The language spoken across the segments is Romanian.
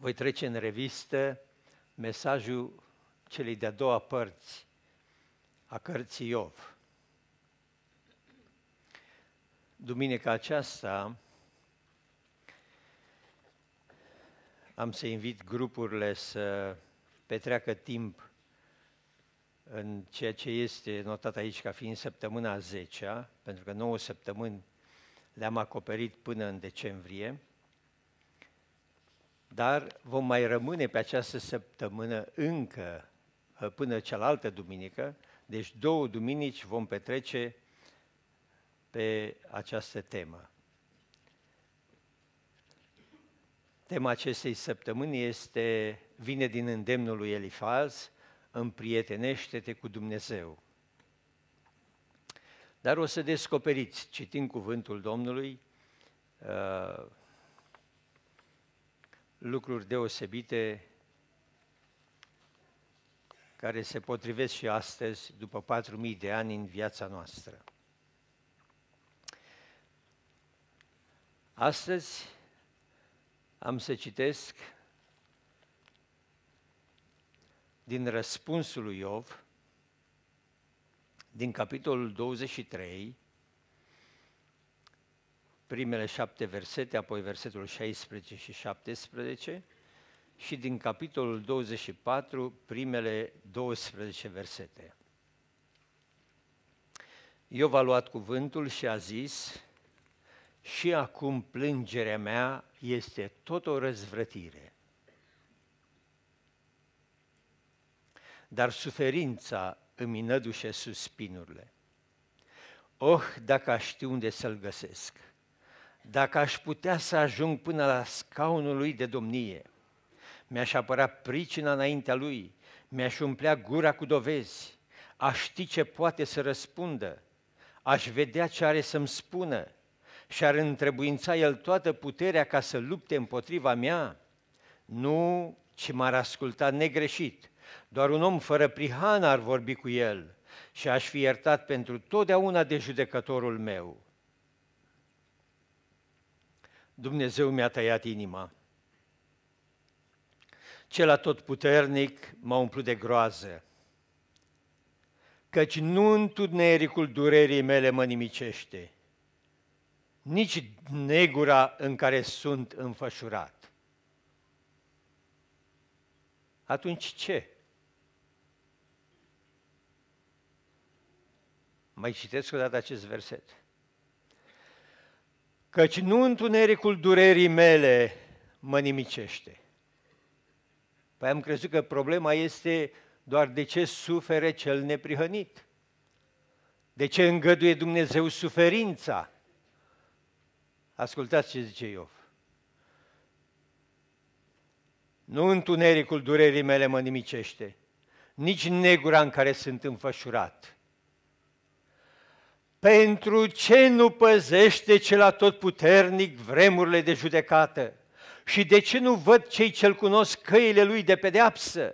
voi trece în revistă mesajul celei de-a doua părți a cărții Iov. Duminica aceasta am să invit grupurile să petreacă timp în ceea ce este notat aici ca fiind săptămâna 10 pentru că 9 săptămâni le-am acoperit până în decembrie, dar vom mai rămâne pe această săptămână încă ă, până cealaltă duminică, deci două duminici vom petrece pe această temă. Tema acestei săptămâni este, vine din îndemnul lui Elifaz, împrietenește-te cu Dumnezeu. Dar o să descoperiți, citind cuvântul Domnului, ă, lucruri deosebite care se potrivesc și astăzi, după 4.000 de ani, în viața noastră. Astăzi am să citesc din răspunsul lui Iov, din capitolul 23, primele șapte versete, apoi versetul 16 și 17 și din capitolul 24 primele 12 versete. Iov a luat cuvântul și a zis, și acum plângerea mea este tot o răzvrătire. Dar suferința îmi nădușe suspinurile. Oh, dacă aș ști unde să-l găsesc! Dacă aș putea să ajung până la scaunul lui de domnie, mi-aș apăra pricina înaintea lui, mi-aș umplea gura cu dovezi, aș ști ce poate să răspundă, aș vedea ce are să-mi spună și ar întrebuința el toată puterea ca să lupte împotriva mea, nu, ci m-ar asculta negreșit. Doar un om fără prihană ar vorbi cu el și aș fi iertat pentru totdeauna de judecătorul meu. Dumnezeu mi-a tăiat inima. Cel puternic m-a umplut de groază, căci nu întunericul durerii mele mă nimicește, nici negura în care sunt înfășurat. Atunci ce? Mai citesc o dată acest verset căci nu întunericul durerii mele mă nimicește. Păi am crezut că problema este doar de ce sufere cel neprihănit. De ce îngăduie Dumnezeu suferința? Ascultați ce zice Iov. Nu întunericul durerii mele mă nimicește, nici negura în care sunt înfășurat, pentru ce nu păzește cel tot puternic vremurile de judecată? Și de ce nu văd cei ce-l cunosc căile lui de pedeapsă?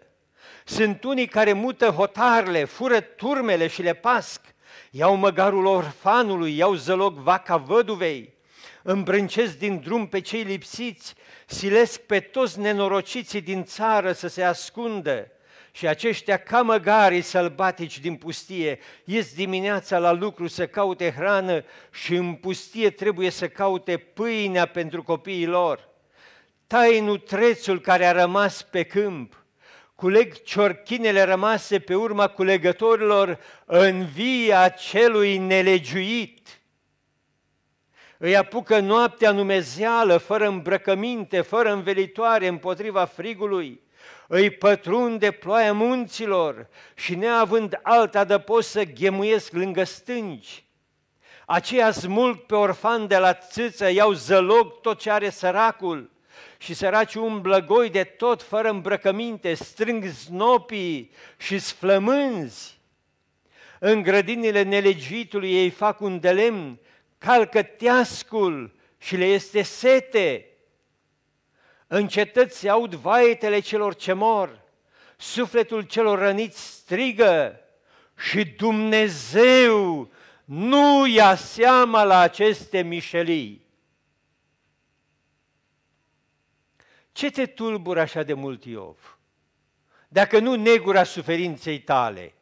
Sunt unii care mută hotarele, fură turmele și le pasc, iau măgarul orfanului, iau zălog vaca văduvei, îmbrâncesc din drum pe cei lipsiți, silesc pe toți nenorociții din țară să se ascundă, și aceștia ca măgarii sălbatici din pustie ies dimineața la lucru să caute hrană și în pustie trebuie să caute pâinea pentru copiii lor. Tai nutrețul care a rămas pe câmp, culeg ciorchinele rămase pe urma culegătorilor în via celui nelegiuit. Îi apucă noaptea numezeală, fără îmbrăcăminte, fără învelitoare împotriva frigului – îi pătrunde ploaia munților și neavând alt adăpost să ghemuiesc lângă stângi. Aceia smulg pe orfan de la țâță, iau zălog tot ce are săracul și săraci umblă goi de tot fără îmbrăcăminte, strâng znopii și sflămânzi. În grădinile nelegiuitului ei fac un delemn calcă teascul și le este sete. În cetăți se aud vaetele celor ce mor, sufletul celor răniți strigă și Dumnezeu nu ia seama la aceste mișelii. Ce te tulbură așa de mult, Iov? Dacă nu negura suferinței tale.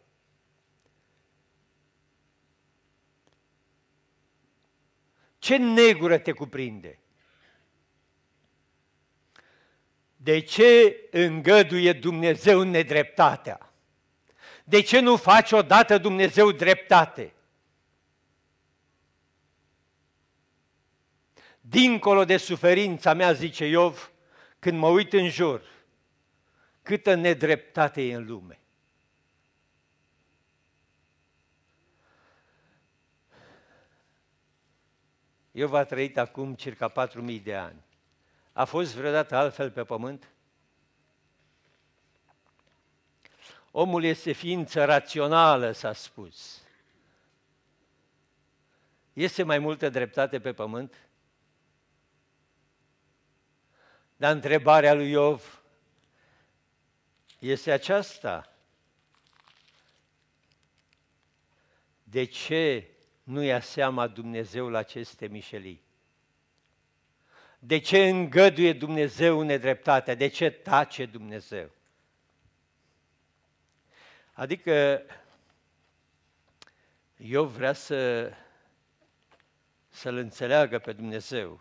Ce negură te cuprinde? De ce îngăduie Dumnezeu nedreptatea? De ce nu face odată Dumnezeu dreptate? Dincolo de suferința mea, zice Iov, când mă uit în jur, câtă nedreptate e în lume. v a trăit acum circa 4.000 de ani. A fost vreodată altfel pe pământ? Omul este ființă rațională, s-a spus. Este mai multă dreptate pe pământ? Dar întrebarea lui Iov este aceasta. De ce nu ia seama Dumnezeu la aceste mișelii? De ce îngăduie Dumnezeu nedreptatea? De ce tace Dumnezeu? Adică eu vreau să, să-L înțeleagă pe Dumnezeu.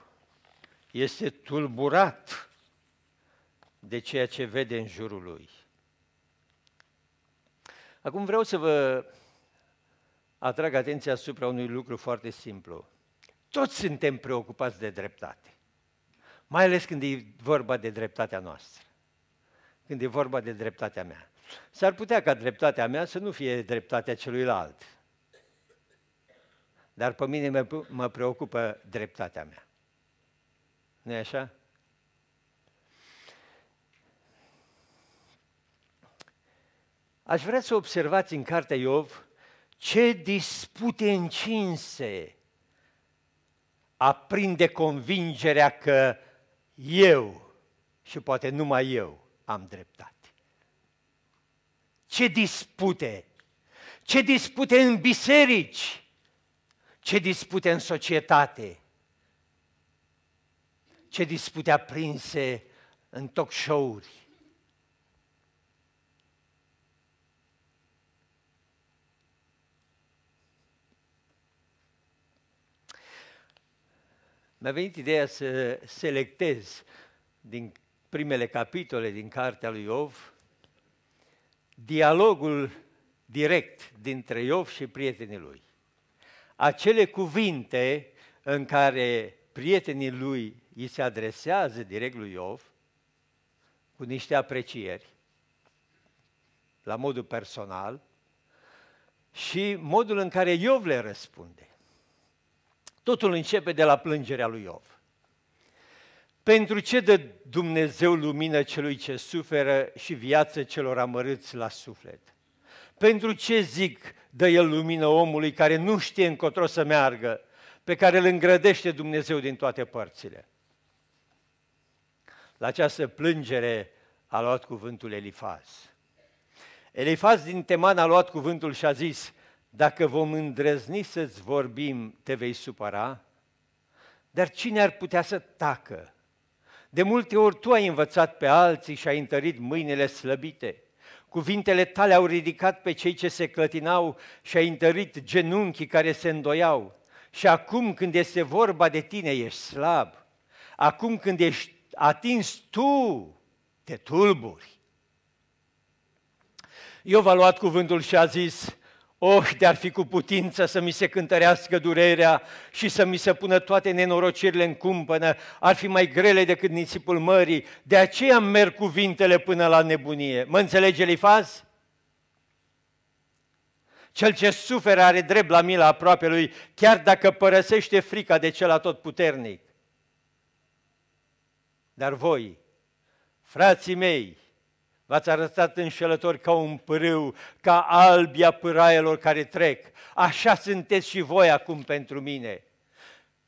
Este tulburat de ceea ce vede în jurul lui. Acum vreau să vă atrag atenția asupra unui lucru foarte simplu. Toți suntem preocupați de dreptate. Mai ales când e vorba de dreptatea noastră. Când e vorba de dreptatea mea. S-ar putea ca dreptatea mea să nu fie dreptatea celuilalt. Dar pe mine mă, preocupă dreptatea mea. nu așa? Aș vrea să observați în cartea Iov ce dispute încinse aprinde convingerea că eu și poate numai eu am dreptate. Ce dispute! Ce dispute în biserici! Ce dispute în societate! Ce dispute aprinse în talk show-uri! mi-a venit ideea să selectez din primele capitole din cartea lui Iov dialogul direct dintre Iov și prietenii lui. Acele cuvinte în care prietenii lui îi se adresează direct lui Iov cu niște aprecieri la modul personal și modul în care Iov le răspunde. Totul începe de la plângerea lui Iov. Pentru ce dă Dumnezeu lumină celui ce suferă și viață celor amărâți la suflet? Pentru ce zic dă el lumină omului care nu știe încotro să meargă, pe care îl îngrădește Dumnezeu din toate părțile? La această plângere a luat cuvântul Elifaz. Elifaz din Teman a luat cuvântul și a zis, dacă vom îndrăzni să-ți vorbim, te vei supăra? Dar cine ar putea să tacă? De multe ori tu ai învățat pe alții și ai întărit mâinile slăbite. Cuvintele tale au ridicat pe cei ce se clătinau și ai întărit genunchii care se îndoiau. Și acum când este vorba de tine, ești slab. Acum când ești atins tu, te tulburi. v a luat cuvântul și a zis, Oh, de-ar fi cu putință să mi se cântărească durerea și să mi se pună toate nenorocirile în cumpănă, ar fi mai grele decât nisipul mării, de aceea merg cuvintele până la nebunie. Mă înțelege, Lifaz? Cel ce suferă are drept la mila aproape lui, chiar dacă părăsește frica de cel atotputernic. Dar voi, frații mei, V-ați arătat înșelători ca un pârâu, ca albia pâraielor care trec. Așa sunteți și voi acum pentru mine.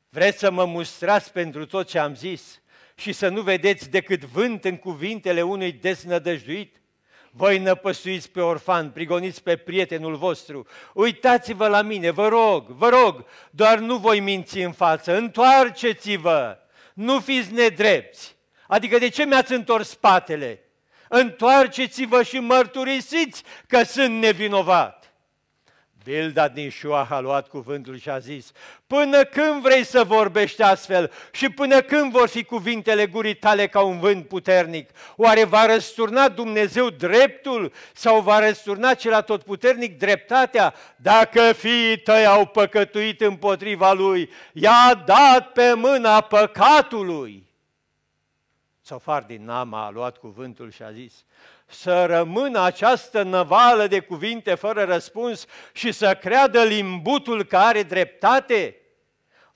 Vreți să mă mustrați pentru tot ce am zis și să nu vedeți decât vânt în cuvintele unui desnădăjduit? Voi năpăstuiți pe orfan, prigoniți pe prietenul vostru. Uitați-vă la mine, vă rog, vă rog, doar nu voi minți în față, întoarceți-vă, nu fiți nedrepți. Adică de ce mi-ați întors spatele? întoarceți-vă și mărturisiți că sunt nevinovat. Bilda din Șua a luat cuvântul și a zis, până când vrei să vorbești astfel și până când vor fi cuvintele gurii tale ca un vânt puternic? Oare va răsturna Dumnezeu dreptul sau va răsturna cel puternic dreptatea? Dacă fiii tăi au păcătuit împotriva lui, i-a dat pe mâna păcatului. Sofar din Nama a luat cuvântul și a zis, să rămână această năvală de cuvinte fără răspuns și să creadă limbutul care are dreptate?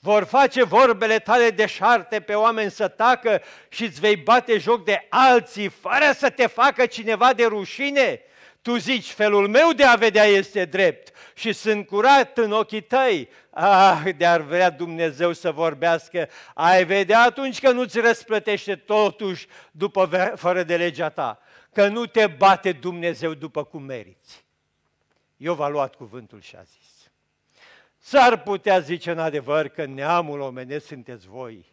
Vor face vorbele tale deșarte pe oameni să tacă și îți vei bate joc de alții fără să te facă cineva de rușine? Tu zici, felul meu de a vedea este drept și sunt curat în ochii tăi. Ah, de-ar vrea Dumnezeu să vorbească, ai vedea atunci că nu-ți răsplătește totuși după, fără de legea ta, că nu te bate Dumnezeu după cum meriți. Eu v-a luat cuvântul și a zis. S-ar putea zice în adevăr că neamul omenesc sunteți voi,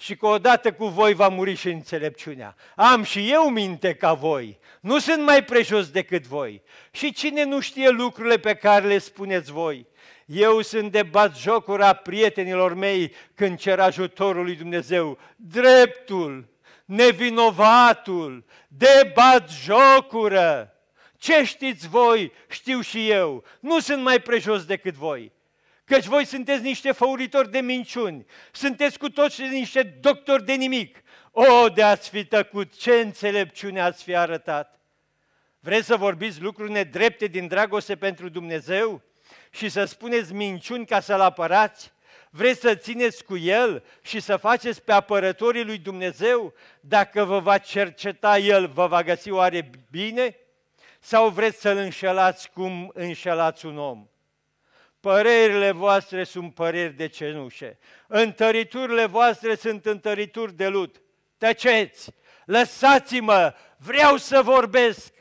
și că odată cu voi va muri și înțelepciunea. Am și eu minte ca voi, nu sunt mai prejos decât voi. Și cine nu știe lucrurile pe care le spuneți voi? Eu sunt de jocura prietenilor mei când cer ajutorul lui Dumnezeu. Dreptul, nevinovatul, de jocură. Ce știți voi, știu și eu. Nu sunt mai prejos decât voi căci voi sunteți niște făuritori de minciuni, sunteți cu toți niște doctori de nimic. O, de ați fi tăcut, ce înțelepciune ați fi arătat! Vreți să vorbiți lucruri nedrepte din dragoste pentru Dumnezeu și să spuneți minciuni ca să-L apărați? Vreți să țineți cu El și să faceți pe apărătorii lui Dumnezeu? Dacă vă va cerceta El, vă va găsi oare bine? Sau vreți să-L înșelați cum înșelați un om? Părerile voastre sunt păreri de cenușe. Întăriturile voastre sunt întărituri de lut. Tăceți! Lăsați-mă! Vreau să vorbesc!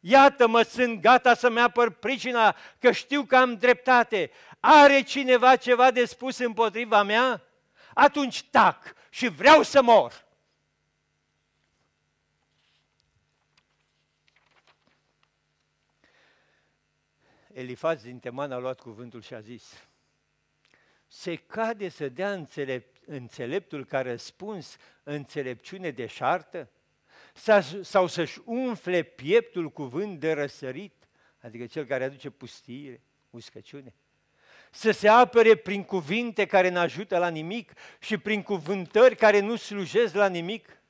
Iată-mă, sunt gata să-mi apăr pricina, că știu că am dreptate. Are cineva ceva de spus împotriva mea? Atunci tac și vreau să mor! Elifaz din Teman a luat cuvântul și a zis, se cade să dea înțelept, înțeleptul ca răspuns înțelepciune de șartă? Sau să-și umfle pieptul cuvânt de răsărit, adică cel care aduce pustire, uscăciune? Să se apere prin cuvinte care nu ajută la nimic și prin cuvântări care nu slujesc la nimic?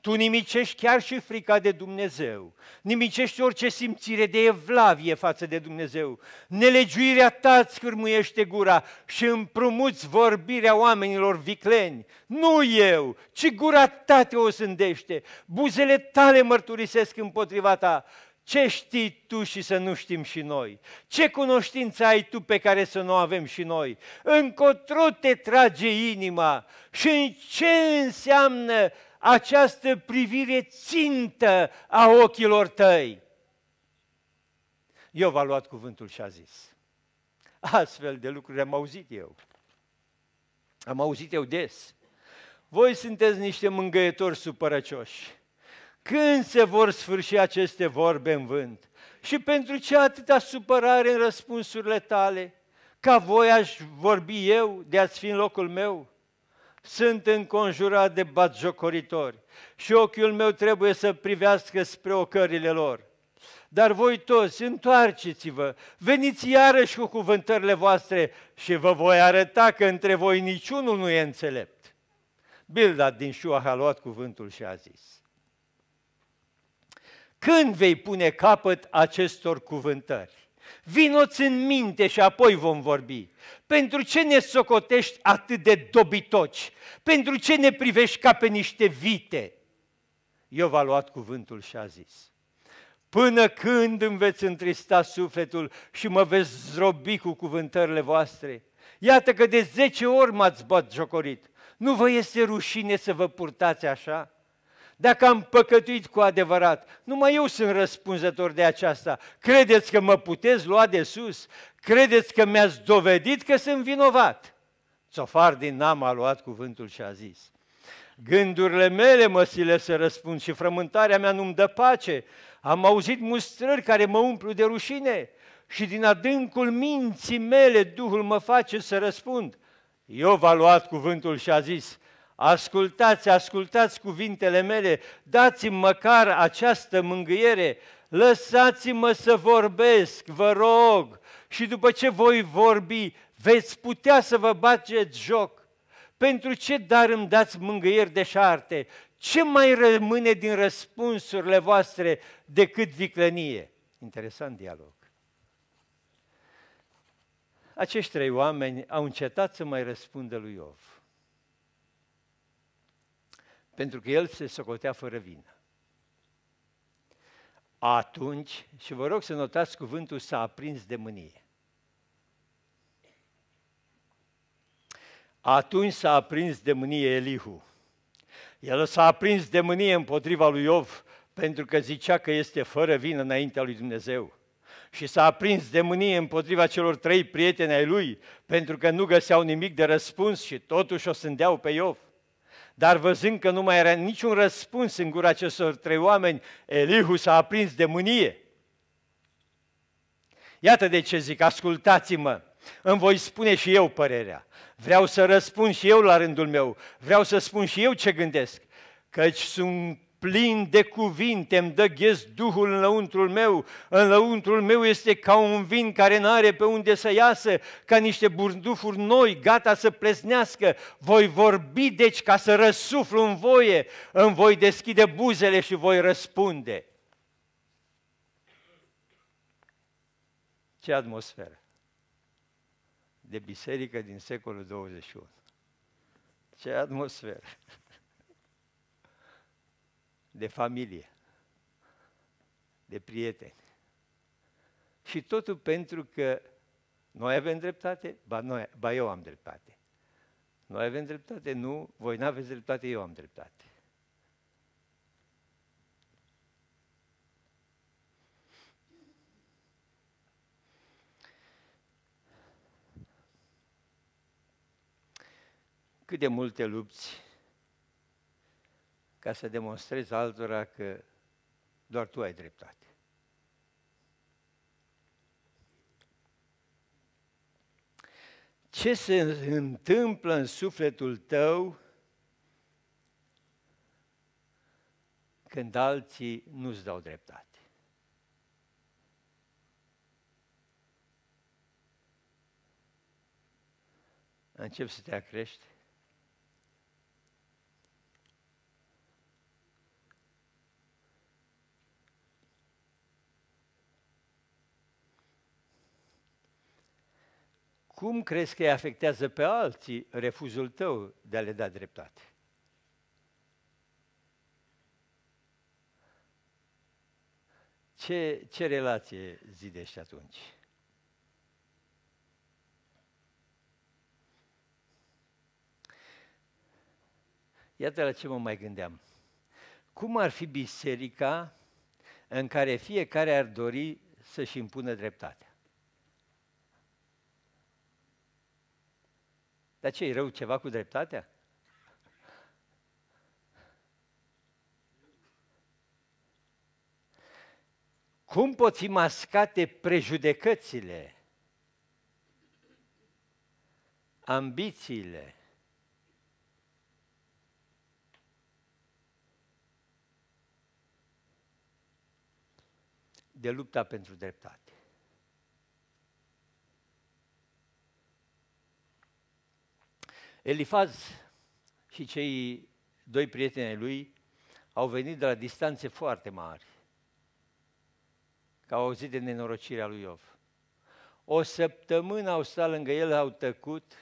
Tu nimicești chiar și frica de Dumnezeu, nimicești orice simțire de evlavie față de Dumnezeu, nelegiuirea ta îți cârmuiește gura și împrumuți vorbirea oamenilor vicleni. Nu eu, ci gura ta te osândește, buzele tale mărturisesc împotriva ta. Ce știi tu și să nu știm și noi? Ce cunoștință ai tu pe care să nu avem și noi? Încotro te trage inima și în ce înseamnă această privire țintă a ochilor tăi. v a luat cuvântul și a zis, astfel de lucruri am auzit eu, am auzit eu des. Voi sunteți niște mângăietori supărăcioși. Când se vor sfârși aceste vorbe în vânt? Și pentru ce atâta supărare în răspunsurile tale? Ca voi aș vorbi eu de a-ți fi în locul meu? sunt înconjurat de batjocoritori și ochiul meu trebuie să privească spre ocările lor. Dar voi toți, întoarceți-vă, veniți iarăși cu cuvântările voastre și vă voi arăta că între voi niciunul nu e înțelept. Bildad din Șuah a luat cuvântul și a zis, Când vei pune capăt acestor cuvântări? Vinoți în minte și apoi vom vorbi. Pentru ce ne socotești atât de dobitoci? Pentru ce ne privești ca pe niște vite? v a luat cuvântul și a zis, Până când îmi veți întrista sufletul și mă veți zdrobi cu cuvântările voastre? Iată că de zece ori m-ați bat jocorit. Nu vă este rușine să vă purtați așa? dacă am păcătuit cu adevărat, numai eu sunt răspunzător de aceasta. Credeți că mă puteți lua de sus? Credeți că mi-ați dovedit că sunt vinovat? Țofar din Nam a luat cuvântul și a zis, Gândurile mele mă sile să răspund și frământarea mea nu-mi dă pace. Am auzit mustrări care mă umplu de rușine și din adâncul minții mele Duhul mă face să răspund. v a luat cuvântul și a zis, Ascultați, ascultați cuvintele mele, dați-mi măcar această mângâiere, lăsați-mă să vorbesc, vă rog, și după ce voi vorbi, veți putea să vă bageți joc. Pentru ce dar îmi dați mângâieri deșarte? Ce mai rămâne din răspunsurile voastre decât viclănie? Interesant dialog. Acești trei oameni au încetat să mai răspundă lui Iov pentru că el se socotea fără vină. Atunci, și vă rog să notați cuvântul s-a aprins de mânie. Atunci s-a aprins de mânie Elihu. El s-a aprins de mânie împotriva lui Iov pentru că zicea că este fără vină înaintea lui Dumnezeu. Și s-a aprins de mânie împotriva celor trei prieteni ai lui pentru că nu găseau nimic de răspuns și totuși o sândeau pe Iov. Dar văzând că nu mai era niciun răspuns în gura acestor trei oameni, Elihu s-a aprins de mânie. Iată de ce zic, ascultați-mă, îmi voi spune și eu părerea. Vreau să răspund și eu la rândul meu, vreau să spun și eu ce gândesc, căci sunt plin de cuvinte, îmi dă ghes Duhul înăuntrul meu, înăuntrul meu este ca un vin care n-are pe unde să iasă, ca niște burdufuri noi, gata să plesnească, voi vorbi deci ca să răsuflu în voie, îmi voi deschide buzele și voi răspunde. Ce atmosferă de biserică din secolul 21. Ce atmosferă! de familie, de prieteni. Și totul pentru că noi avem dreptate, ba, noi, ba eu am dreptate. Noi avem dreptate, nu, voi nu aveți dreptate, eu am dreptate. Cât de multe lupți ca să demonstrezi altora că doar tu ai dreptate. Ce se întâmplă în sufletul tău când alții nu-ți dau dreptate? Încep să te acrești? cum crezi că îi afectează pe alții refuzul tău de a le da dreptate? Ce, ce relație zidești atunci? Iată la ce mă mai gândeam. Cum ar fi biserica în care fiecare ar dori să-și impună dreptate? Dar ce, e rău ceva cu dreptatea? Cum pot fi mascate prejudecățile, ambițiile, de lupta pentru dreptate? Elifaz și cei doi prieteni ai lui au venit de la distanțe foarte mari, că au auzit de nenorocirea lui Iov. O săptămână au stat lângă el, au tăcut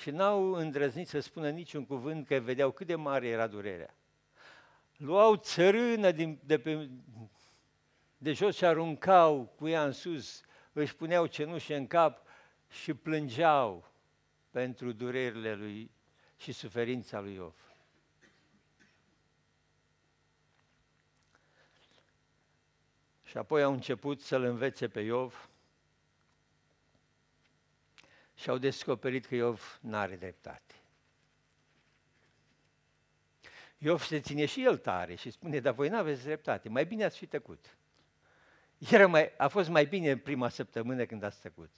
și n-au îndrăznit să spună niciun cuvânt, că vedeau cât de mare era durerea. Luau țărână din, de, pe, de jos și aruncau cu ea în sus, își puneau cenușe în cap și plângeau pentru durerile lui și suferința lui Iov. Și apoi au început să-l învețe pe Iov și au descoperit că Iov nu are dreptate. Iov se ține și el tare și spune, dar voi nu aveți dreptate, mai bine ați fi tăcut. Era mai, a fost mai bine în prima săptămână când ați tăcut.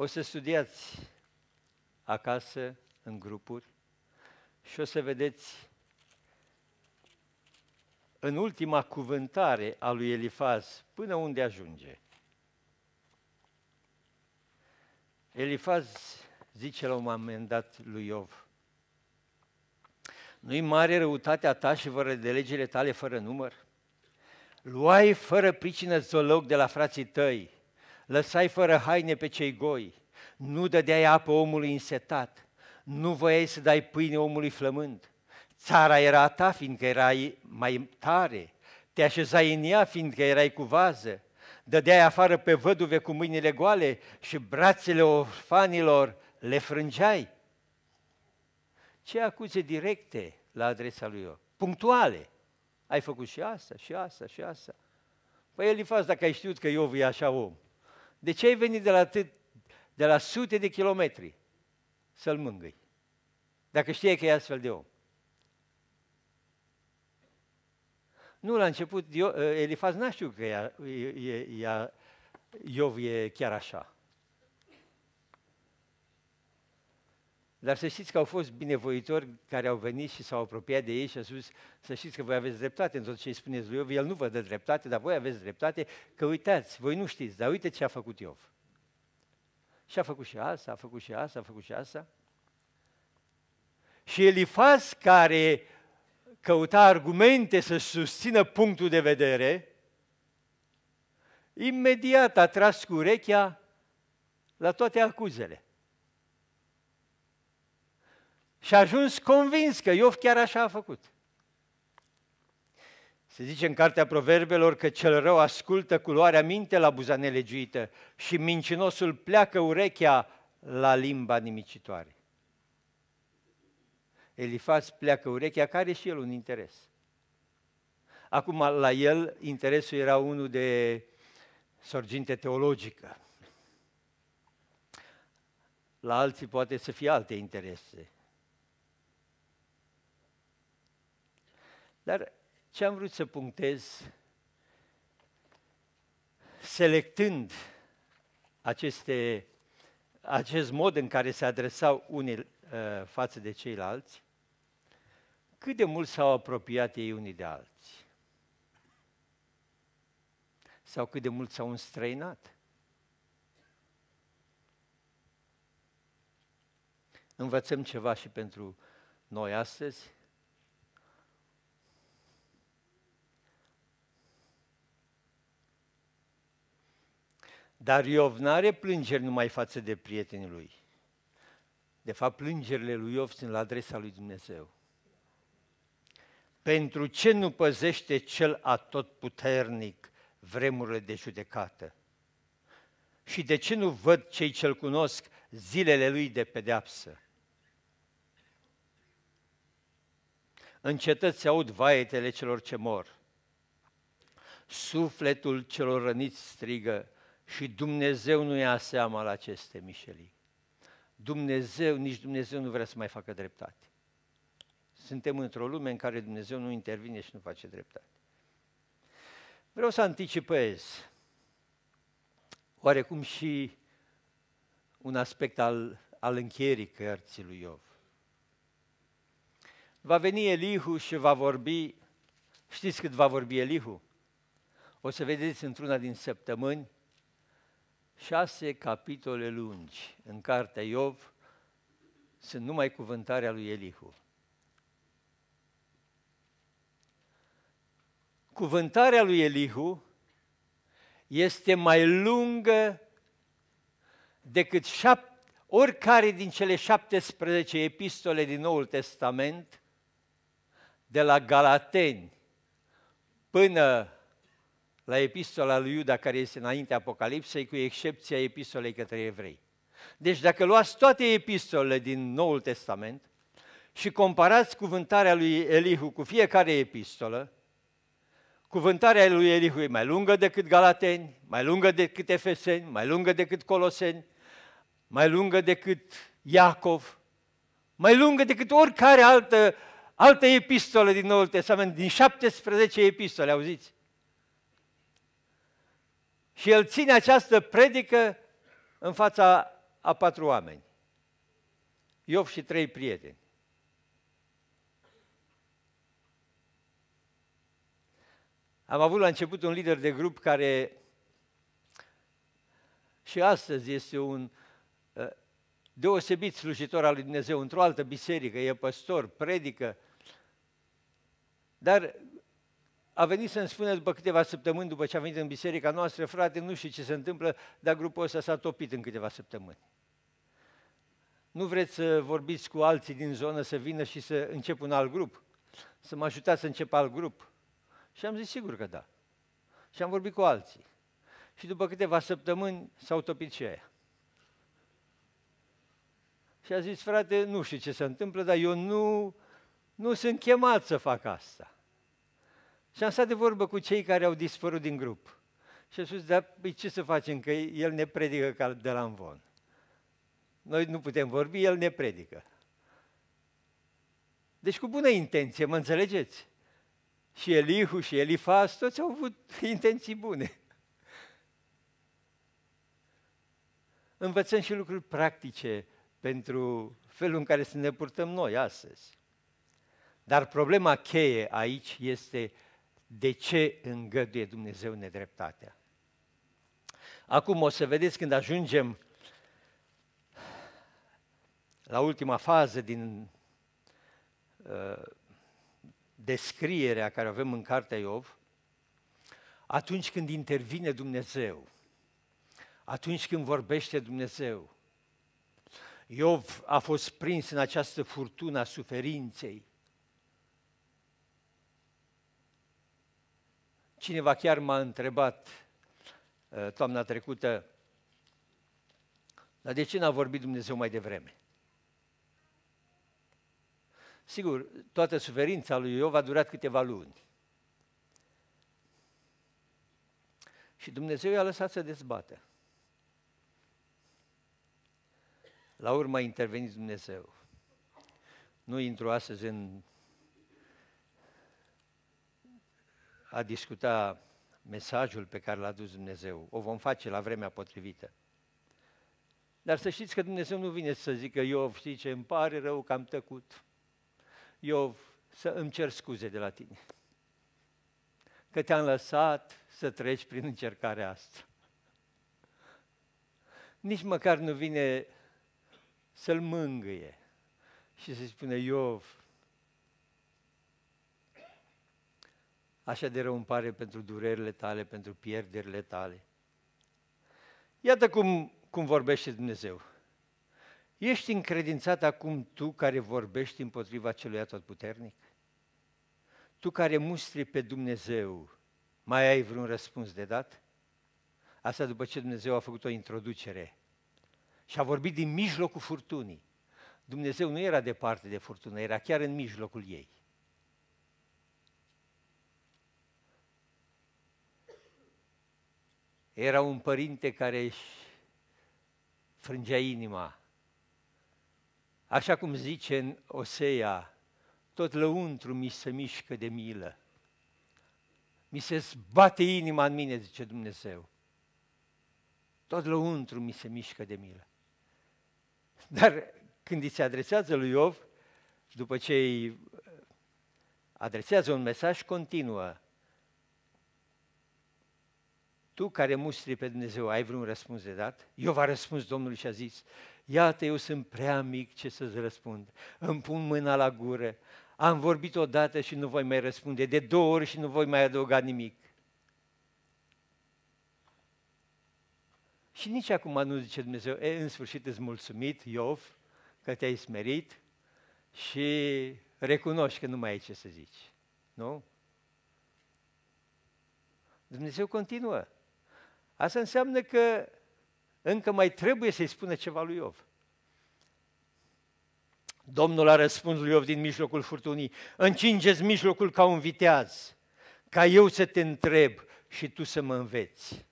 O să studiați acasă, în grupuri, și o să vedeți în ultima cuvântare a lui Elifaz, până unde ajunge. Elifaz zice la un moment dat lui Iov, nu-i mare răutatea ta și fără de legile tale fără număr? Luai fără pricină zolog de la frații tăi, lăsai fără haine pe cei goi, nu dădeai apă omului însetat, nu voiai să dai pâine omului flămând. Țara era a ta, fiindcă erai mai tare, te așezai în ea, fiindcă erai cu vază, dădeai afară pe văduve cu mâinile goale și brațele orfanilor le frângeai. Ce acuze directe la adresa lui Iov? Punctuale. Ai făcut și asta, și asta, și asta. Păi îi dacă ai știut că Iov e așa om, de ce ai venit de la, atât, de la sute de kilometri să-l mângâi? Dacă știi că e astfel de om. Nu, la început, Elifaz n-a știut că ea, ea, ea, Iov e chiar așa. Dar să știți că au fost binevoitori care au venit și s-au apropiat de ei și au spus să știți că voi aveți dreptate în tot ce îi spuneți lui Iov, el nu vă dă dreptate, dar voi aveți dreptate, că uitați, voi nu știți, dar uite ce a făcut Iov. Și a făcut și asta, a făcut și asta, a făcut și asta. Și Elifaz, care căuta argumente să susțină punctul de vedere, imediat a tras cu urechea la toate acuzele. Și a ajuns convins că Iov chiar așa a făcut. Se zice în cartea proverbelor că cel rău ascultă cu luarea minte la buza nelegiuită și mincinosul pleacă urechea la limba nimicitoare. Elifaz pleacă urechea, care și el un interes. Acum, la el, interesul era unul de sorginte teologică. La alții poate să fie alte interese. Dar ce am vrut să punctez, selectând aceste, acest mod în care se adresau unii uh, față de ceilalți, cât de mult s-au apropiat ei unii de alții? Sau cât de mult s-au înstrăinat? Învățăm ceva și pentru noi astăzi, Dar Iov nu are plângeri numai față de prietenii lui. De fapt, plângerile lui Iov sunt la adresa lui Dumnezeu. Pentru ce nu păzește cel atotputernic vremurile de judecată? Și de ce nu văd cei ce-l cunosc zilele lui de pedeapsă? În cetăți se aud vaetele celor ce mor. Sufletul celor răniți strigă, și Dumnezeu nu ia seama la aceste mișelii. Dumnezeu, nici Dumnezeu nu vrea să mai facă dreptate. Suntem într-o lume în care Dumnezeu nu intervine și nu face dreptate. Vreau să anticipez oarecum și un aspect al, al încheierii cărții lui Iov. Va veni Elihu și va vorbi, știți cât va vorbi Elihu? O să vedeți într-una din săptămâni șase capitole lungi în cartea Iov sunt numai cuvântarea lui Elihu. Cuvântarea lui Elihu este mai lungă decât șapte, oricare din cele 17 epistole din Noul Testament, de la Galateni până la epistola lui Iuda care este înainte Apocalipsei, cu excepția epistolei către evrei. Deci dacă luați toate epistolele din Noul Testament și comparați cuvântarea lui Elihu cu fiecare epistolă, cuvântarea lui Elihu e mai lungă decât Galateni, mai lungă decât Efeseni, mai lungă decât Coloseni, mai lungă decât Iacov, mai lungă decât oricare altă, altă epistolă din Noul Testament, din 17 epistole, auziți? Și el ține această predică în fața a patru oameni. Iov și trei prieteni. Am avut la început un lider de grup care și astăzi este un ă, deosebit slujitor al lui Dumnezeu într-o altă biserică, e păstor, predică, dar a venit să-mi spună după câteva săptămâni, după ce a venit în biserica noastră, frate, nu știu ce se întâmplă, dar grupul ăsta s-a topit în câteva săptămâni. Nu vreți să vorbiți cu alții din zonă să vină și să încep un alt grup? Să mă ajutați să încep alt grup? Și am zis, sigur că da. Și am vorbit cu alții. Și după câteva săptămâni s-au topit și aia. Și a zis, frate, nu știu ce se întâmplă, dar eu nu, nu sunt chemat să fac asta. Și am stat de vorbă cu cei care au dispărut din grup. Și a spus, dar păi, ce să facem, că el ne predică ca de la învon. Noi nu putem vorbi, el ne predică. Deci cu bună intenție, mă înțelegeți? Și Elihu și Elifas, toți au avut intenții bune. Învățăm și lucruri practice pentru felul în care să ne purtăm noi astăzi. Dar problema cheie aici este de ce îngăduie Dumnezeu nedreptatea. Acum o să vedeți când ajungem la ultima fază din uh, descrierea care avem în cartea Iov, atunci când intervine Dumnezeu, atunci când vorbește Dumnezeu, Iov a fost prins în această furtună a suferinței, Cineva chiar m-a întrebat uh, toamna trecută, dar de ce n-a vorbit Dumnezeu mai devreme? Sigur, toată suferința lui Iov a durat câteva luni. Și Dumnezeu i-a lăsat să dezbată. La urmă a intervenit Dumnezeu. Nu intru astăzi în a discuta mesajul pe care l-a dus Dumnezeu. O vom face la vremea potrivită. Dar să știți că Dumnezeu nu vine să zică, eu știi ce, îmi pare rău că am tăcut. Eu să îmi cer scuze de la tine. Că te-am lăsat să treci prin încercarea asta. Nici măcar nu vine să-l mângâie și să-i spune, Iov, așa de rău îmi pare pentru durerile tale, pentru pierderile tale. Iată cum, cum vorbește Dumnezeu. Ești încredințat acum tu care vorbești împotriva celui atotputernic? Tu care mustri pe Dumnezeu, mai ai vreun răspuns de dat? Asta după ce Dumnezeu a făcut o introducere și a vorbit din mijlocul furtunii. Dumnezeu nu era departe de furtună, era chiar în mijlocul ei. Era un părinte care își frângea inima. Așa cum zice în Osea, tot lăuntru mi se mișcă de milă. Mi se zbate inima în mine, zice Dumnezeu. Tot lăuntru mi se mișcă de milă. Dar când îi se adresează lui Iov, după ce îi adresează un mesaj, continuă. Tu care mustri pe Dumnezeu, ai vreun răspuns de dat? Eu v-a răspuns Domnul și a zis, iată eu sunt prea mic ce să-ți răspund, îmi pun mâna la gură, am vorbit odată și nu voi mai răspunde, de două ori și nu voi mai adăuga nimic. Și nici acum nu zice Dumnezeu, e, în sfârșit îți mulțumit, Iov, că te-ai smerit și recunoști că nu mai ai ce să zici. Nu? Dumnezeu continuă. Asta înseamnă că încă mai trebuie să-i spună ceva lui Iov. Domnul a răspuns lui Iov din mijlocul furtunii, încingeți mijlocul ca un viteaz, ca eu să te întreb și tu să mă înveți.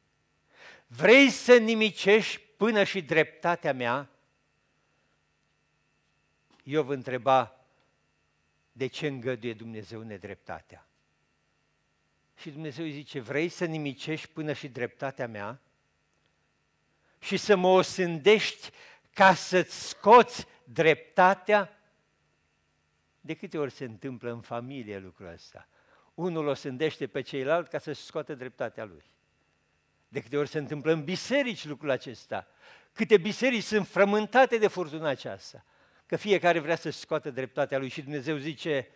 Vrei să nimicești până și dreptatea mea? Iov întreba, de ce îngăduie Dumnezeu nedreptatea? Și Dumnezeu îi zice, vrei să nimicești până și dreptatea mea? Și să mă osândești ca să-ți scoți dreptatea? De câte ori se întâmplă în familie lucrul ăsta? Unul osândește pe ceilalalt ca să-și scoată dreptatea lui. De câte ori se întâmplă în biserici lucrul acesta? Câte biserici sunt frământate de furtuna aceasta? Că fiecare vrea să-și scoată dreptatea lui și Dumnezeu zice,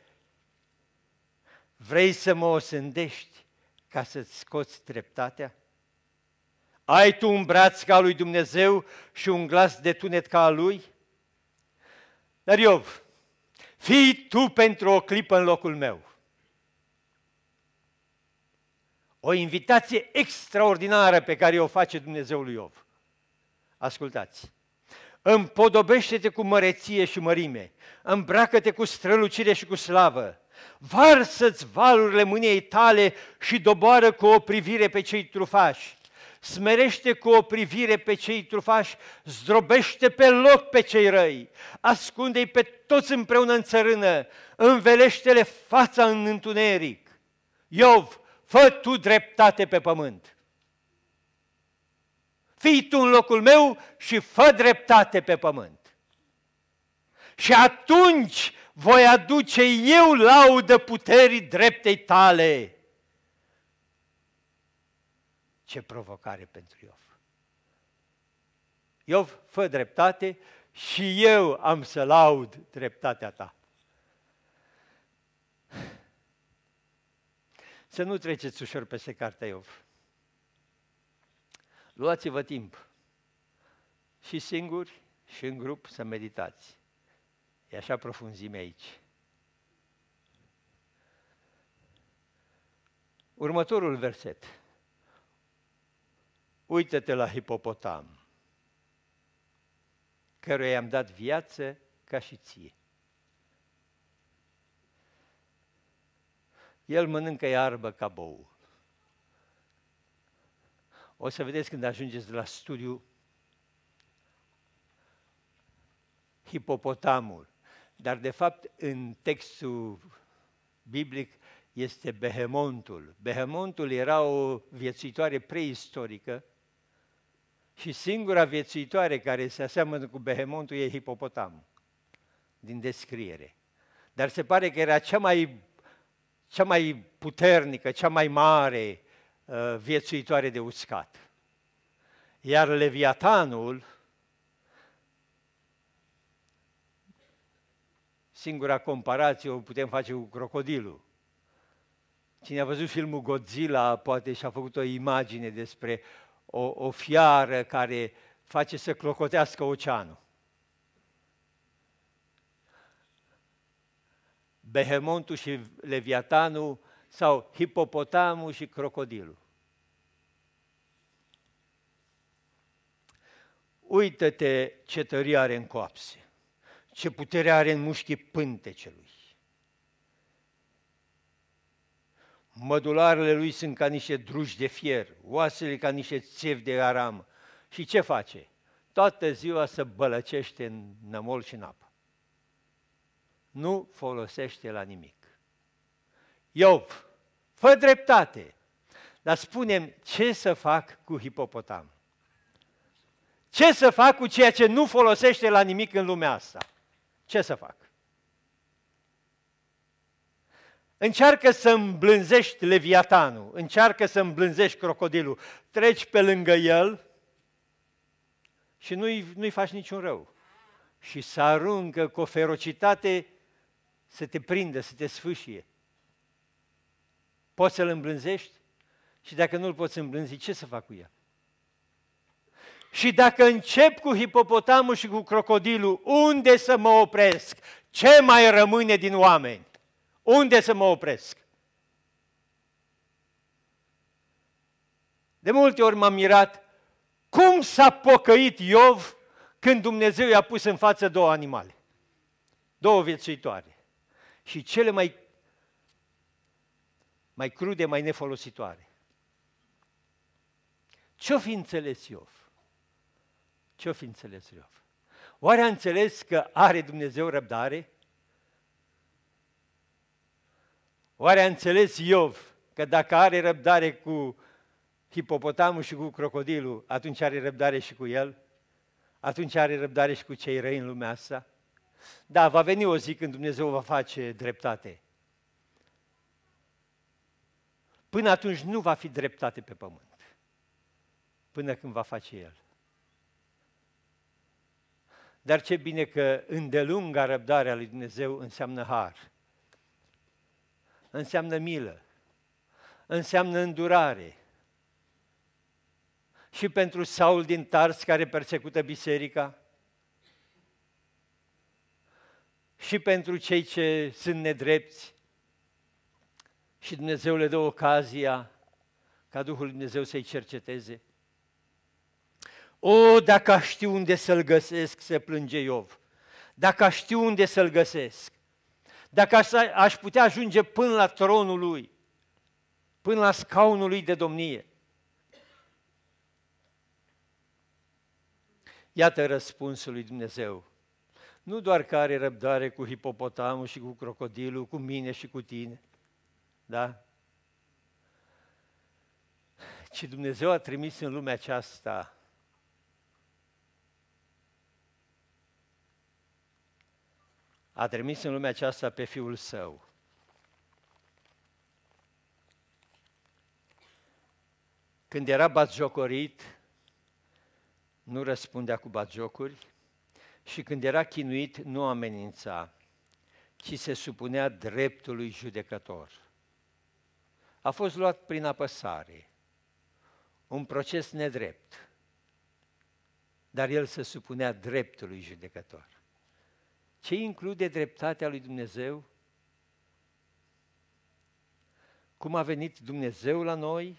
Vrei să mă osândești ca să-ți scoți dreptatea? Ai tu un braț ca al lui Dumnezeu și un glas de tunet ca al lui? Dar Iov, fii tu pentru o clipă în locul meu. O invitație extraordinară pe care o face Dumnezeu lui Iov. Ascultați! Împodobește-te cu măreție și mărime, îmbracă-te cu strălucire și cu slavă, Varsă-ți valurile mâniei tale și doboară cu o privire pe cei trufași. Smerește cu o privire pe cei trufași, zdrobește pe loc pe cei răi, ascunde-i pe toți împreună în țărână, învelește-le fața în întuneric. Iov, fă tu dreptate pe pământ. Fii tu în locul meu și fă dreptate pe pământ. Și atunci voi aduce eu laudă puterii dreptei tale. Ce provocare pentru Iov! Iov, fă dreptate și eu am să laud dreptatea ta. Să nu treceți ușor peste cartea Iov. Luați-vă timp și singuri și în grup să meditați. E așa profunzime aici. Următorul verset. Uită-te la hipopotam, căruia i-am dat viață ca și ție. El mănâncă iarbă ca bou. O să vedeți când ajungeți la studiu hipopotamul dar de fapt în textul biblic este behemontul. Behemontul era o viețuitoare preistorică și singura viețuitoare care se aseamănă cu behemontul e hipopotam, din descriere. Dar se pare că era cea mai, cea mai puternică, cea mai mare uh, viețuitoare de uscat. Iar leviatanul, Singura comparație o putem face cu crocodilul. Cine a văzut filmul Godzilla poate și-a făcut o imagine despre o, o fiară care face să clocotească oceanul. Behemontul și Leviatanul sau hipopotamul și crocodilul. Uită-te ce tărie are în coapse ce putere are în mușchii pântecelui. Mădularele lui sunt ca niște druși de fier, oasele ca niște țevi de aram. Și ce face? Toată ziua se bălăcește în nămol și în apă. Nu folosește la nimic. Iov, fă dreptate! Dar spunem ce să fac cu hipopotam? Ce să fac cu ceea ce nu folosește la nimic în lumea asta? ce să fac? Încearcă să îmblânzești leviatanul, încearcă să îmblânzești crocodilul, treci pe lângă el și nu-i, nu faci niciun rău. Și să aruncă cu o ferocitate să te prindă, să te sfâșie. Poți să-l îmblânzești? Și dacă nu-l poți îmblânzi, ce să fac cu el? Și dacă încep cu hipopotamul și cu crocodilul, unde să mă opresc? Ce mai rămâne din oameni? Unde să mă opresc? De multe ori m-am mirat cum s-a pocăit Iov când Dumnezeu i-a pus în față două animale, două viețuitoare și cele mai, mai crude, mai nefolositoare. Ce-o fi înțeles Iov? Ce-o fi înțeles Iov? Oare a înțeles că are Dumnezeu răbdare? Oare a înțeles Iov că dacă are răbdare cu hipopotamul și cu crocodilul, atunci are răbdare și cu el? Atunci are răbdare și cu cei răi în lumea asta? Da, va veni o zi când Dumnezeu va face dreptate. Până atunci nu va fi dreptate pe pământ. Până când va face El. Dar ce bine că îndelunga răbdarea lui Dumnezeu înseamnă har, înseamnă milă, înseamnă îndurare. Și pentru Saul din Tars care persecută biserica, și pentru cei ce sunt nedrepți, și Dumnezeu le dă ocazia ca Duhul Dumnezeu să-i cerceteze. O, dacă aș ști unde să-l găsesc, se plânge Iov. Dacă aș ști unde să-l găsesc. Dacă aș, aș putea ajunge până la tronul lui, până la scaunul lui de domnie. Iată răspunsul lui Dumnezeu. Nu doar că are răbdare cu hipopotamul și cu crocodilul, cu mine și cu tine, da? Ci Dumnezeu a trimis în lumea aceasta a trimis în lumea aceasta pe Fiul Său. Când era batjocorit, nu răspundea cu batjocuri și când era chinuit, nu amenința, ci se supunea dreptului judecător. A fost luat prin apăsare, un proces nedrept, dar el se supunea dreptului judecător. Ce include dreptatea lui Dumnezeu? Cum a venit Dumnezeu la noi?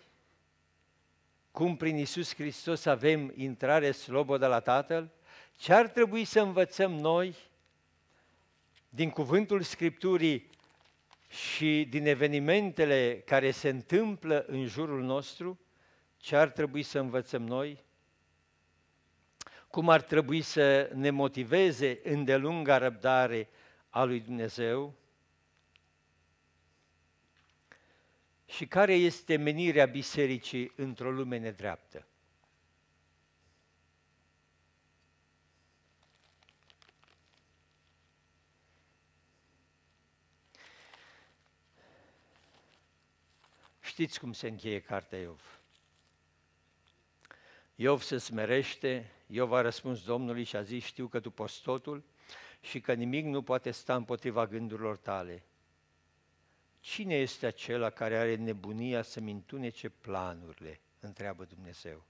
Cum prin Isus Hristos avem intrare slobodă la Tatăl? Ce ar trebui să învățăm noi din cuvântul Scripturii și din evenimentele care se întâmplă în jurul nostru? Ce ar trebui să învățăm noi? cum ar trebui să ne motiveze îndelunga răbdare a lui Dumnezeu și care este menirea bisericii într-o lume nedreaptă. Știți cum se încheie cartea Iov. Iov se smerește, Iov a răspuns Domnului și a zis, știu că tu poți totul și că nimic nu poate sta împotriva gândurilor tale. Cine este acela care are nebunia să-mi întunece planurile? Întreabă Dumnezeu.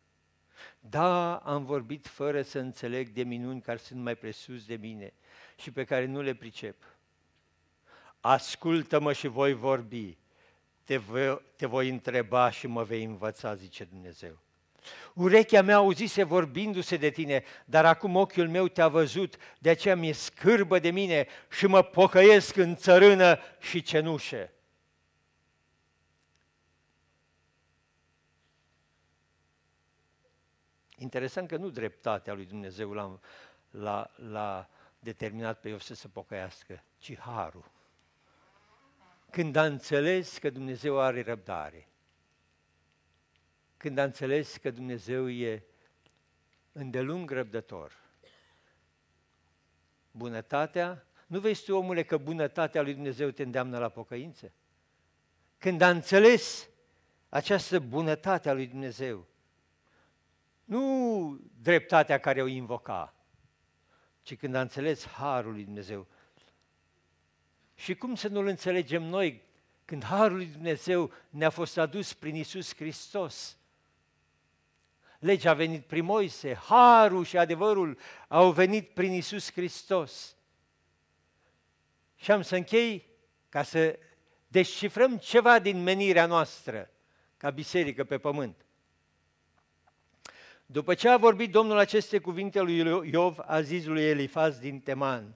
Da, am vorbit fără să înțeleg de minuni care sunt mai presus de mine și pe care nu le pricep. Ascultă-mă și voi vorbi, te voi, te voi întreba și mă vei învăța, zice Dumnezeu. Urechea mea auzise vorbindu-se de tine, dar acum ochiul meu te-a văzut, de aceea mi-e scârbă de mine și mă pocăiesc în țărână și cenușe. Interesant că nu dreptatea lui Dumnezeu l-a, l-a, l-a determinat pe Iosef să se pocăiască, ci harul. Când a înțeles că Dumnezeu are răbdare, când a înțeles că Dumnezeu e îndelung răbdător. Bunătatea, nu vezi tu, omule, că bunătatea lui Dumnezeu te îndeamnă la pocăință? Când a înțeles această bunătate a lui Dumnezeu, nu dreptatea care o invoca, ci când a înțeles harul lui Dumnezeu. Și cum să nu-l înțelegem noi când harul lui Dumnezeu ne-a fost adus prin Isus Hristos? legea a venit prin Moise, harul și adevărul au venit prin Isus Hristos. Și am să închei ca să descifrăm ceva din menirea noastră ca biserică pe pământ. După ce a vorbit Domnul aceste cuvinte lui Iov, a zis lui Elifaz din Teman,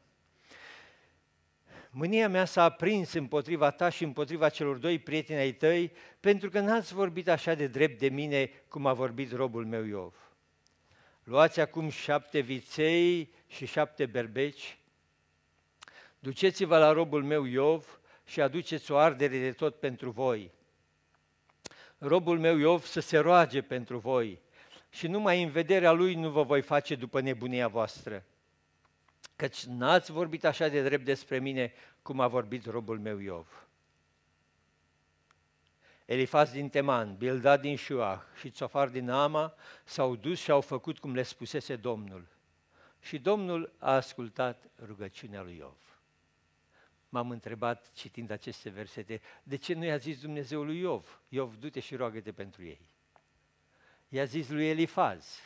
Mânia mea s-a aprins împotriva ta și împotriva celor doi prieteni ai tăi, pentru că n-ați vorbit așa de drept de mine cum a vorbit robul meu Iov. Luați acum șapte viței și șapte berbeci, duceți-vă la robul meu Iov și aduceți o ardere de tot pentru voi. Robul meu Iov să se roage pentru voi și numai în vederea lui nu vă voi face după nebunia voastră căci n-ați vorbit așa de drept despre mine cum a vorbit robul meu Iov. Elifaz din Teman, Bildad din Șuah și Țofar din Ama s-au dus și au făcut cum le spusese Domnul. Și Domnul a ascultat rugăciunea lui Iov. M-am întrebat, citind aceste versete, de ce nu i-a zis Dumnezeu lui Iov? Iov, du-te și roagă-te pentru ei. I-a zis lui Elifaz,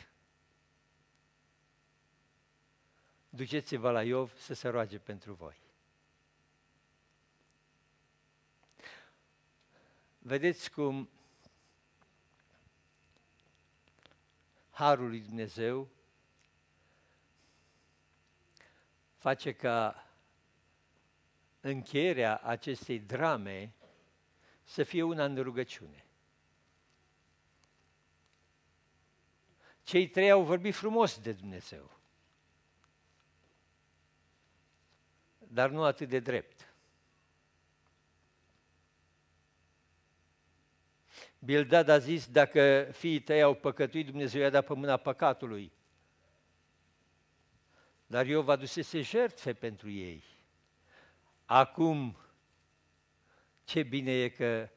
duceți-vă la Iov să se roage pentru voi. Vedeți cum Harul lui Dumnezeu face ca încheierea acestei drame să fie una în rugăciune. Cei trei au vorbit frumos de Dumnezeu. dar nu atât de drept. Bildad a zis, dacă fiii tăi au păcătuit, Dumnezeu i-a dat pe mâna păcatului. Dar vă adusese jertfe pentru ei. Acum, ce bine e că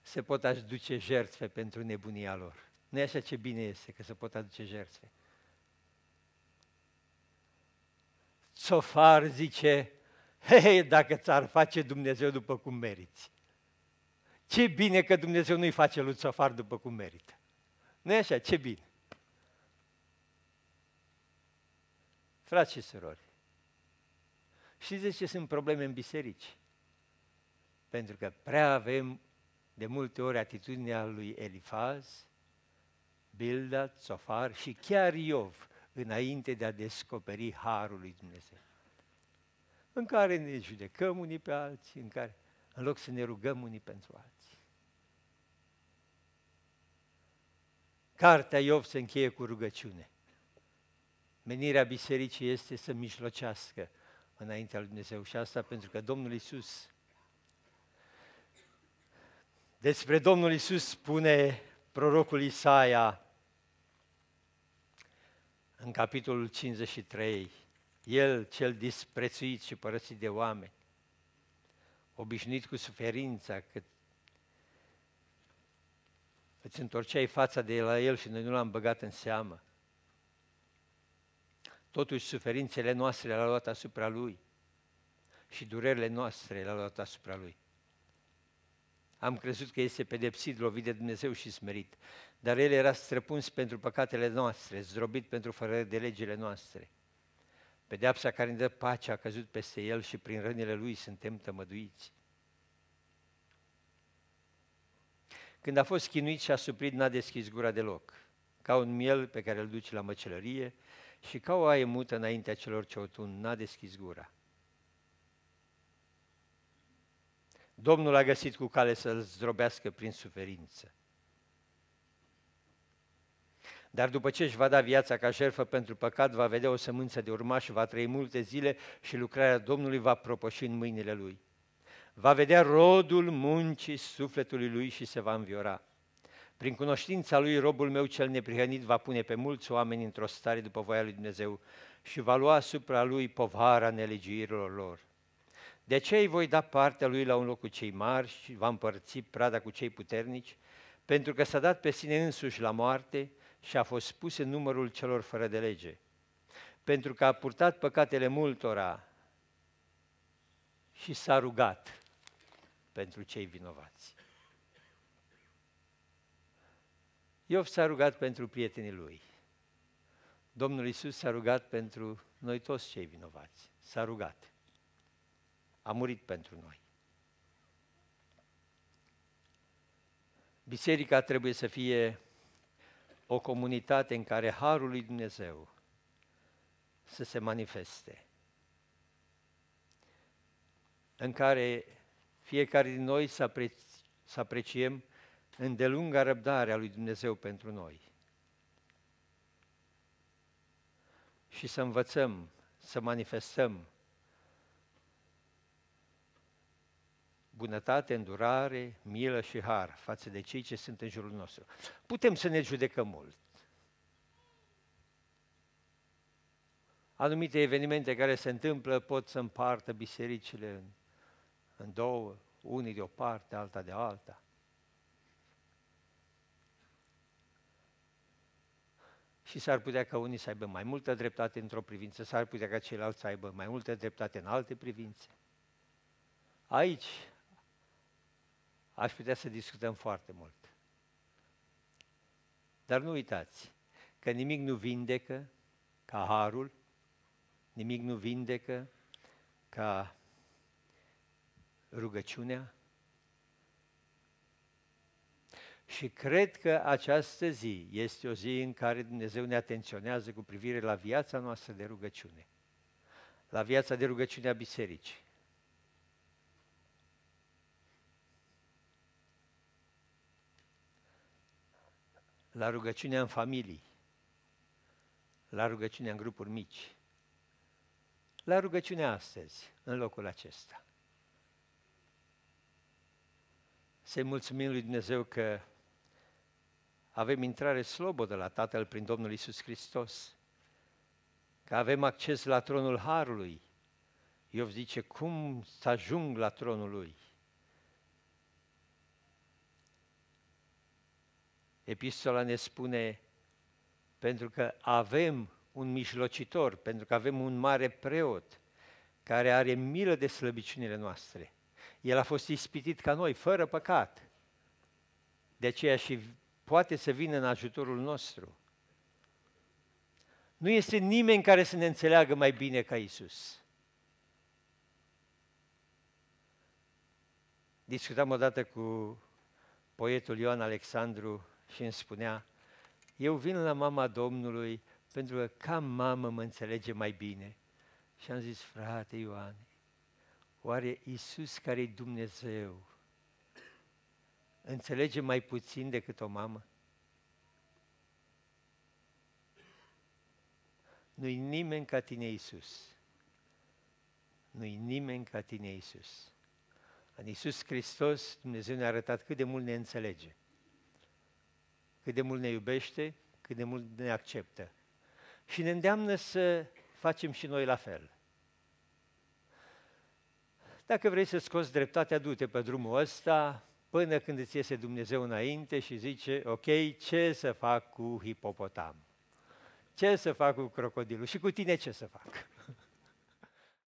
se pot aduce jertfe pentru nebunia lor. Nu e așa ce bine este că se pot aduce jertfe. Sofar zice, hei, dacă ți-ar face Dumnezeu după cum meriți. Ce bine că Dumnezeu nu-i face lui Sofar după cum merită. nu i așa? Ce bine. Frați și surori, știți de ce sunt probleme în biserici? Pentru că prea avem de multe ori atitudinea lui Elifaz, Bilda, Sofar și chiar Iov – înainte de a descoperi harul lui Dumnezeu. În care ne judecăm unii pe alții, în care, în loc să ne rugăm unii pentru alții. Cartea Iov se încheie cu rugăciune. Menirea bisericii este să mijlocească înaintea lui Dumnezeu și asta pentru că Domnul Isus despre Domnul Isus spune prorocul Isaia în capitolul 53, el cel disprețuit și părăsit de oameni, obișnuit cu suferința, cât îți întorceai fața de la el și noi nu l-am băgat în seamă. Totuși suferințele noastre le-a luat asupra lui și durerile noastre le-a luat asupra lui. Am crezut că este pedepsit, lovit de Dumnezeu și smerit dar el era străpuns pentru păcatele noastre, zdrobit pentru fără de legile noastre. Pedeapsa care ne dă pace a căzut peste el și prin rănile lui suntem tămăduiți. Când a fost chinuit și a suprit, n-a deschis gura deloc, ca un miel pe care îl duci la măcelărie și ca o aie mută înaintea celor ce o tun, n-a deschis gura. Domnul a găsit cu cale să-l zdrobească prin suferință. Dar după ce își va da viața ca șerfă pentru păcat, va vedea o sămânță de urmași, va trăi multe zile și lucrarea Domnului va propăși în mâinile lui. Va vedea rodul muncii sufletului lui și se va înviora. Prin cunoștința lui, robul meu cel neprihănit va pune pe mulți oameni într-o stare după voia lui Dumnezeu și va lua asupra lui povara nelegiuirilor lor. De ce îi voi da partea lui la un loc cu cei mari și va împărți prada cu cei puternici, pentru că s-a dat pe sine însuși la moarte și a fost pus în numărul celor fără de lege, pentru că a purtat păcatele multora și s-a rugat pentru cei vinovați. Iov s-a rugat pentru prietenii lui. Domnul Isus s-a rugat pentru noi toți cei vinovați. S-a rugat. A murit pentru noi. Biserica trebuie să fie o comunitate în care Harul lui Dumnezeu să se manifeste, în care fiecare din noi să, apre- să apreciem îndelunga răbdare a lui Dumnezeu pentru noi și să învățăm, să manifestăm bunătate, îndurare, milă și har față de cei ce sunt în jurul nostru. Putem să ne judecăm mult. Anumite evenimente care se întâmplă pot să împartă bisericile în, în două, unii de o parte, alta de alta. și s-ar putea ca unii să aibă mai multă dreptate într-o privință, s-ar putea ca ceilalți să aibă mai multă dreptate în alte privințe. Aici aș putea să discutăm foarte mult. Dar nu uitați că nimic nu vindecă ca harul, nimic nu vindecă ca rugăciunea. Și cred că această zi este o zi în care Dumnezeu ne atenționează cu privire la viața noastră de rugăciune, la viața de rugăciune a bisericii. la rugăciunea în familii, la rugăciunea în grupuri mici, la rugăciunea astăzi, în locul acesta. Să-i mulțumim lui Dumnezeu că avem intrare slobodă la Tatăl prin Domnul Isus Hristos, că avem acces la tronul Harului. Iov zice, cum să ajung la tronul Lui? Epistola ne spune, pentru că avem un mijlocitor, pentru că avem un mare preot care are milă de slăbiciunile noastre. El a fost ispitit ca noi, fără păcat. De aceea și poate să vină în ajutorul nostru. Nu este nimeni care să ne înțeleagă mai bine ca Isus. Discutam odată cu poetul Ioan Alexandru și îmi spunea, eu vin la mama Domnului pentru că ca mamă mă înțelege mai bine. Și am zis, frate Ioane, oare Isus care e Dumnezeu înțelege mai puțin decât o mamă? Nu-i nimeni ca tine, Isus. Nu-i nimeni ca tine, Isus. În Iisus Hristos, Dumnezeu ne-a arătat cât de mult ne înțelege cât de mult ne iubește, cât de mult ne acceptă. Și ne îndeamnă să facem și noi la fel. Dacă vrei să scoți dreptatea, du-te pe drumul ăsta până când îți iese Dumnezeu înainte și zice, ok, ce să fac cu hipopotam? Ce să fac cu crocodilul? Și cu tine ce să fac?